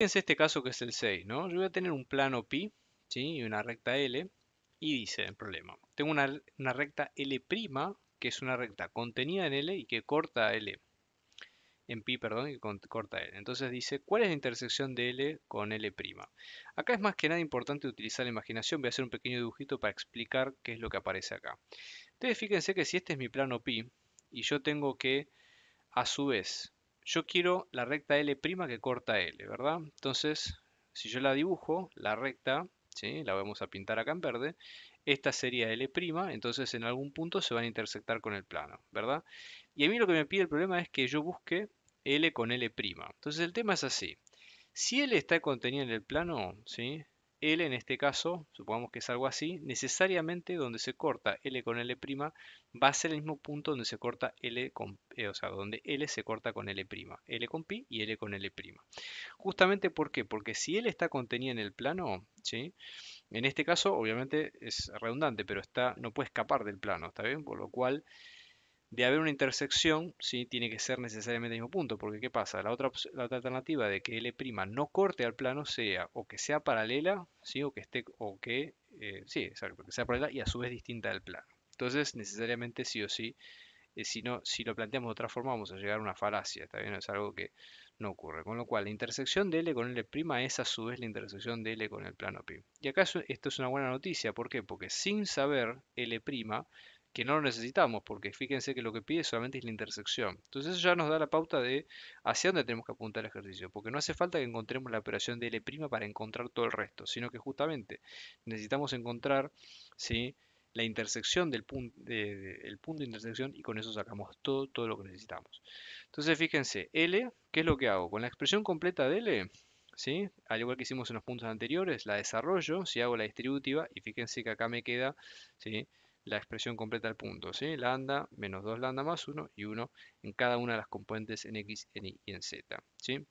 Fíjense este caso que es el 6, ¿no? Yo voy a tener un plano pi, Y una recta L. Y dice el problema, tengo una, recta L' que es una recta contenida en L y que corta L. En pi, perdón, y corta L. Entonces dice, ¿cuál es la intersección de L con L'? Acá es más que nada importante utilizar la imaginación. Voy a hacer un pequeño dibujito para explicar qué es lo que aparece acá. Entonces fíjense que si este es mi plano pi y yo tengo que, a su vez, yo quiero la recta L' que corta L, ¿verdad? Entonces, si yo la dibujo, la recta, ¿sí? la vamos a pintar acá en verde, esta sería L', entonces en algún punto se van a intersectar con el plano, ¿verdad? Y a mí lo que me pide el problema es que yo busque L con L'. Entonces el tema es así. Si L está contenida en el plano, ¿sí? L en este caso, supongamos que es algo así, necesariamente donde se corta L con L' va a ser el mismo punto donde se corta L con, eh, o sea, donde L se corta con L', L con pi y L con L'. Justamente ¿por qué? Porque si L está contenida en el plano, ¿sí? En este caso, obviamente es redundante, pero está, no puede escapar del plano, ¿está bien? Por lo cual de haber una intersección, sí tiene que ser necesariamente el mismo punto, porque ¿qué pasa? La otra, alternativa de que L' no corte al plano sea o que sea paralela, sí, o que esté, o que, eh, sí, exacto, que sea paralela y a su vez distinta del plano. Entonces, necesariamente sí o sí, eh, si, no, si lo planteamos de otra forma vamos a llegar a una falacia, ¿está bien? Es algo que no ocurre. Con lo cual, la intersección de L con L' es a su vez la intersección de L con el plano pi. Y acá esto es una buena noticia, ¿por qué? Porque sin saber L' que no lo necesitamos, porque fíjense que lo que pide solamente es la intersección. Entonces eso ya nos da la pauta de hacia dónde tenemos que apuntar el ejercicio, porque no hace falta que encontremos la operación de L' para encontrar todo el resto, sino que justamente necesitamos encontrar la intersección del punto de, el punto de intersección y con eso sacamos todo, todo lo que necesitamos. Entonces fíjense, L, ¿qué es lo que hago? Con la expresión completa de L, ¿Sí? Al igual que hicimos en los puntos anteriores, la desarrollo, si hago la distributiva, y fíjense que acá me queda, la expresión completa al punto, ¿sí? lambda menos 2 lambda más 1 y 1 en cada una de las componentes en x, en y, y en z. ¿sí?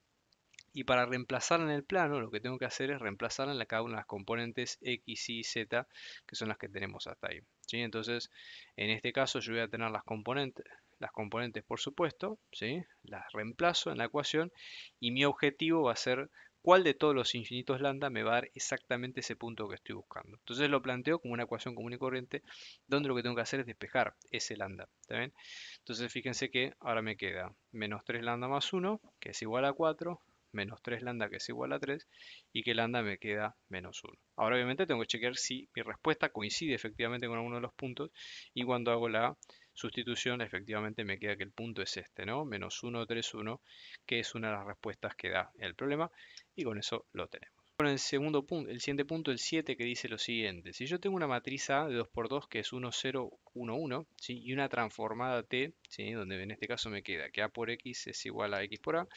Y para reemplazar en el plano, lo que tengo que hacer es reemplazar en cada una de las componentes x, y, z, que son las que tenemos hasta ahí. ¿sí? Entonces, en este caso yo voy a tener las componentes, las componentes por supuesto, ¿sí? las reemplazo en la ecuación y mi objetivo va a ser cuál de todos los infinitos lambda me va a dar exactamente ese punto que estoy buscando. Entonces lo planteo como una ecuación común y corriente, donde lo que tengo que hacer es despejar ese lambda. ¿está Entonces fíjense que ahora me queda menos 3 lambda más 1, que es igual a 4, menos 3 lambda que es igual a 3 y que lambda me queda menos 1. Ahora obviamente tengo que chequear si mi respuesta coincide efectivamente con alguno de los puntos y cuando hago la sustitución, efectivamente me queda que el punto es este, ¿no? Menos 1, 3, 1, que es una de las respuestas que da el problema y con eso lo tenemos. Con el, segundo punto, el siguiente punto, el 7, que dice lo siguiente. Si yo tengo una matriz A de 2 por 2 que es 1, 0, 1, 1, y una transformada T, donde en este caso me queda que A por X es igual a X por A,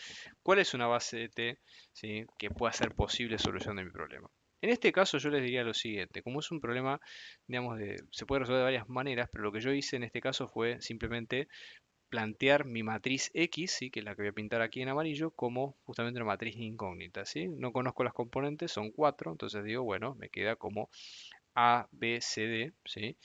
¿cuál es una base de T ¿sí? que pueda ser posible solución de mi problema? En este caso yo les diría lo siguiente, como es un problema, digamos, de, se puede resolver de varias maneras, pero lo que yo hice en este caso fue simplemente plantear mi matriz X, ¿sí? que es la que voy a pintar aquí en amarillo, como justamente una matriz incógnita. ¿sí? No conozco las componentes, son cuatro, entonces digo, bueno, me queda como A, B, C, D. ¿sí?